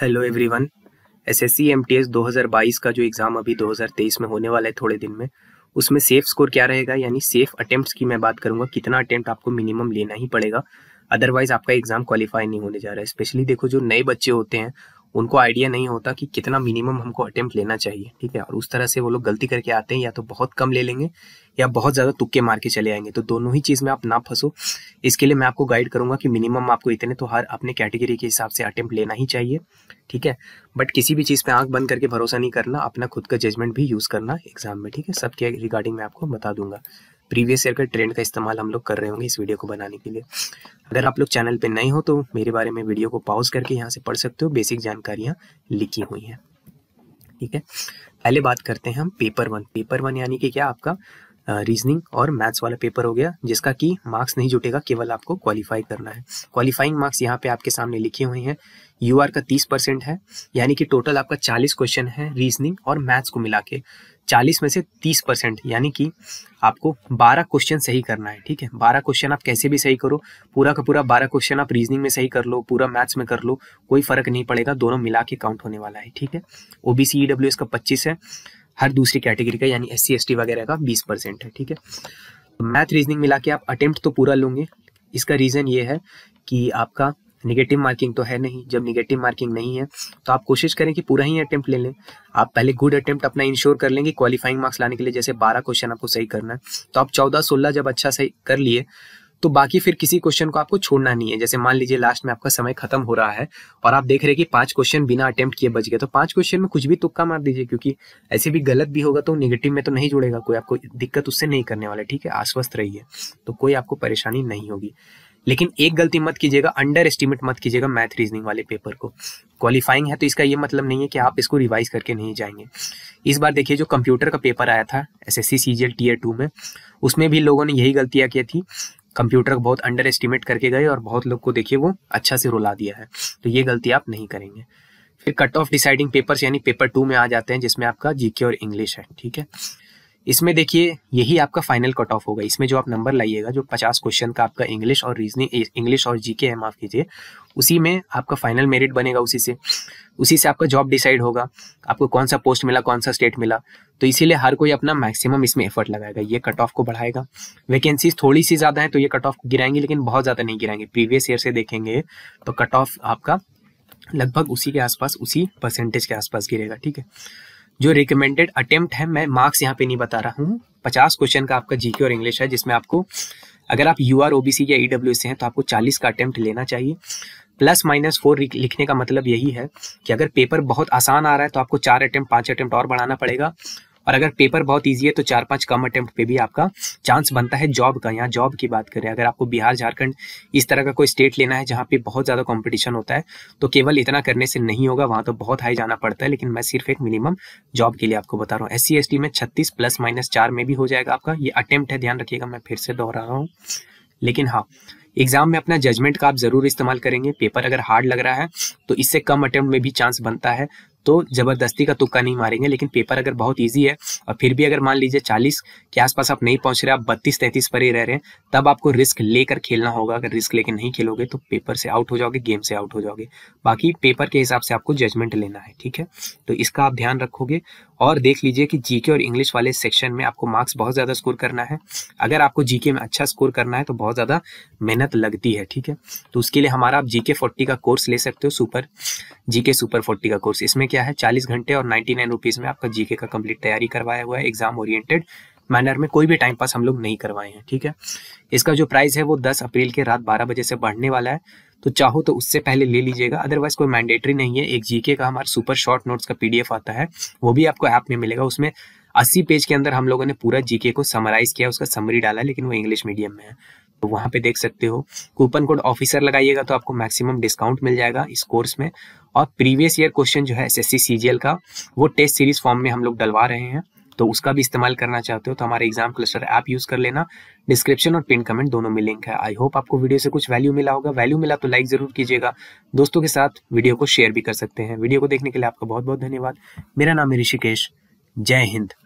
hello everyone SSC MTS 2022 का जो exam अभी 2023 में होने वाला है थोड़े दिन में उसमें सेफ स्कोर क्या रहेगा यानी सेफ अटेम्प्ट्स की मैं बात करूंगा कितना अटेम्प्ट आपको मिनिमम लेना ही पड़ेगा अदरवाइज आपका एग्जाम क्वालिफाई नहीं होने जा रहा है स्पेशली देखो जो नए बच्चे होते हैं उनको आइडिया नहीं होता कि कितना मिनिमम हमको अटेम्प्ट लेना चाहिए ठीक है और उस तरह से वो लोग गलती करके आते हैं या तो बहुत कम ले लेंगे या बहुत ज़्यादा तुक्के मार के चले आएंगे तो दोनों ही चीज़ में आप ना फंसो इसके लिए मैं आपको गाइड करूंगा कि मिनिमम आपको इतने तो हर अपने कैटेगरी के हिसाब से अटेम्प्ट लेना ही चाहिए ठीक है बट किसी भी चीज़ पे आंख बंद करके भरोसा नहीं करना अपना खुद का जजमेंट भी यूज़ करना एग्जाम में ठीक है सबके रिगार्डिंग मैं आपको बता दूंगा प्रीवियस ईयर का ट्रेंड का इस्तेमाल हम लोग कर रहे होंगे इस वीडियो को बनाने के लिए अगर आप लोग चैनल पे नए हो तो मेरे बारे में वीडियो को पॉज करके यहाँ से पढ़ सकते हो बेसिक जानकारियाँ लिखी हुई हैं ठीक है पहले बात करते हैं हम पेपर वन पेपर वन यानी कि क्या आपका रीजनिंग uh, और मैथ्स वाला पेपर हो गया जिसका कि मार्क्स नहीं जुटेगा केवल आपको क्वालिफाई करना है क्वालिफाइंग मार्क्स यहाँ पे आपके सामने लिखे हुए हैं यूआर का 30 परसेंट है यानी कि टोटल आपका 40 क्वेश्चन है रीजनिंग और मैथ्स को मिला के चालीस में से तीस परसेंट यानी कि आपको बारह क्वेश्चन सही करना है ठीक है बारह क्वेश्चन आप कैसे भी सही करो पूरा का पूरा बारह क्वेश्चन आप रीजनिंग में सही कर लो पूरा मैथ्स में कर लो कोई फर्क नहीं पड़ेगा दोनों मिला के काउंट होने वाला है ठीक है ओबीसी ईडब्ल्यू का पच्चीस है हर दूसरी कैटेगरी का यानी एस सी वगैरह का बीस परसेंट है ठीक है मैथ रीजनिंग मिला के आप अटेम्प्ट तो पूरा लोगे इसका रीज़न ये है कि आपका निगेटिव मार्किंग तो है नहीं जब निगेटिव मार्किंग नहीं है तो आप कोशिश करें कि पूरा ही अटैम्प्ट ले लें आप पहले गुड अटैम्प्ट अपना इंश्योर कर लेंगे क्वालिफाइंग मार्क्स लाने के लिए जैसे बारह क्वेश्चन आपको सही करना है तो आप चौदह सोलह जब अच्छा सही कर लिए तो बाकी फिर किसी क्वेश्चन को आपको छोड़ना नहीं है जैसे मान लीजिए लास्ट में आपका समय खत्म हो रहा है और आप देख रहे हैं कि पांच क्वेश्चन बिना अटेम्प्ट किए बच गए तो पांच क्वेश्चन में कुछ भी तुक्का मार दीजिए क्योंकि ऐसे भी गलत भी होगा तो नेगेटिव में तो नहीं जुड़ेगा कोई आपको दिक्कत उससे नहीं करने वाला ठीक है आश्वस्त रहिए तो कोई आपको परेशानी नहीं होगी लेकिन एक गलती मत कीजिएगा अंडर एस्टिमेट मत कीजिएगा मैथ रीजनिंग वाले पेपर को क्वालिफाइंग है तो इसका ये मतलब नहीं है कि आप इसको रिवाइज करके नहीं जाएंगे इस बार देखिए जो कंप्यूटर का पेपर आया था S S C A two में उसमें भी लोगों ने यही गलतियाँ की थी कंप्यूटर को बहुत अंडर एस्टिमेट करके गए और बहुत लोग को देखिए वो अच्छा से रुला दिया है तो ये गलती आप नहीं करेंगे फिर कट ऑफ डिसाइडिंग पेपर्स यानी पेपर टू में आ जाते हैं जिसमें आपका जीके और इंग्लिश है ठीक है इसमें देखिए यही आपका फाइनल कट ऑफ होगा इसमें जो आप नंबर लाइएगा जो पचास क्वेश्चन का आपका इंग्लिश और रीजनिंग इंग्लिश और जीके है माफ कीजिए उसी में आपका फाइनल मेरिट बनेगा उसी से उसी से आपका जॉब डिसाइड होगा आपको कौन सा पोस्ट मिला कौन सा स्टेट मिला तो इसीलिए हर कोई अपना मैक्सिमम इसमें एफर्ट लगाएगा ये कट ऑफ को बढ़ाएगा वैकेंसीज थोड़ी सी ज़्यादा है तो ये कट ऑफ गिराएंगे लेकिन बहुत ज़्यादा नहीं गिराएंगे प्रीवियस ईयर से देखेंगे तो कट ऑफ आपका लगभग उसी के आसपास उसी परसेंटेज के आसपास गिरेगा ठीक है जो रिकमेंडेड अटेम्प्ट है मैं मार्क्स यहाँ पे नहीं बता रहा हूँ पचास क्वेश्चन का आपका जीके और इंग्लिश है जिसमें आपको अगर आप यू आर ओ सी या ई डब्ल्यू से हैं तो आपको चालीस का अटेम्प्ट लेना चाहिए प्लस माइनस फोर लिखने का मतलब यही है कि अगर पेपर बहुत आसान आ रहा है तो आपको चार अटेम्प्ट पांच अटेम्प्ट और बढ़ाना पड़ेगा और अगर पेपर बहुत ईजी है तो चार पाँच कम अटेम्प्ट पे भी आपका चांस बनता है जॉब का यहाँ जॉब की बात करें अगर आपको बिहार झारखंड इस तरह का कोई स्टेट लेना है जहाँ पे बहुत ज़्यादा कॉम्पिटिशन होता है तो केवल इतना करने से नहीं होगा वहाँ तो बहुत हाई जाना पड़ता है लेकिन मैं सिर्फ एक मिनिमम जॉब के लिए आपको बता रहा हूँ एस सी में छत्तीस प्लस माइनस चार में भी हो जाएगा आपका ये अटेम्प्ट है ध्यान रखिएगा मैं फिर से दोहरा रहा हूँ लेकिन हाँ एग्जाम में अपना जजमेंट का आप जरूर इस्तेमाल करेंगे पेपर अगर हार्ड लग रहा है तो इससे कम अटेम्प्ट में भी चांस बनता है तो ज़बरदस्ती का तुक्का नहीं मारेंगे लेकिन पेपर अगर बहुत ईजी है और फिर भी अगर मान लीजिए चालीस के आसपास आप नहीं पहुंच रहे आप बत्तीस तैंतीस पर ही रह रहे हैं तब आपको रिस्क लेकर खेलना होगा अगर रिस्क लेकर नहीं खेलोगे तो पेपर से आउट हो जाओगे गेम से आउट हो जाओगे बाकी पेपर के हिसाब से आपको जजमेंट लेना है ठीक है तो इसका आप ध्यान रखोगे और देख लीजिए कि जीके और इंग्लिश वाले सेक्शन में आपको मार्क्स बहुत ज़्यादा स्कोर करना है अगर आपको जीके में अच्छा स्कोर करना है तो बहुत ज़्यादा मेहनत लगती है ठीक है तो उसके लिए हमारा आप जीके फोर्टी का कोर्स ले सकते हो सुपर जीके सुपर फोर्टी का कोर्स इसमें क्या है चालीस घंटे और नाइन्टी नाइन रुपीज में आपका जीके का कंप्लीट तैयारी करवाया हुआ है एग्जाम ओरिएंटेड मैनर में कोई भी टाइम पास हम लोग नहीं करवाए हैं ठीक है इसका जो प्राइस है वो दस अप्रैल के रात बारह बजे से बढ़ने वाला है तो चाहो तो उससे पहले ले लीजिएगा अदरवाइज कोई मैंडेटरी नहीं है एक जीके का हमारा सुपर शॉर्ट नोट्स का पीडीएफ आता है वो भी आपको ऐप में मिलेगा उसमें अस्सी पेज के अंदर हम लोगों ने पूरा जीके को समराइज किया उसका समरी डाला लेकिन वो इंग्लिश मीडियम में है तो वहाँ पे देख सकते हो कूपन कोड ऑफिसर लगाइएगा तो आपको मैक्सिमम डिस्काउंट मिल जाएगा इस कोर्स में और प्रीवियस ईयर क्वेश्चन जो है एसएससी सीजीएल का वो टेस्ट सीरीज फॉर्म में हम लोग डलवा रहे हैं तो उसका भी इस्तेमाल करना चाहते हो तो हमारे एग्जाम क्लस्टर ऐप यूज कर लेना डिस्क्रिप्शन और पिन कमेंट दोनों में लिंक है आई होप आपको वीडियो से कुछ वैल्यू मिला होगा वैल्यू मिला तो लाइक जरूर कीजिएगा दोस्तों के साथ वीडियो को शेयर भी कर सकते हैं वीडियो को देखने के लिए आपका बहुत बहुत धन्यवाद मेरा नाम है ऋषिकेश जय हिंद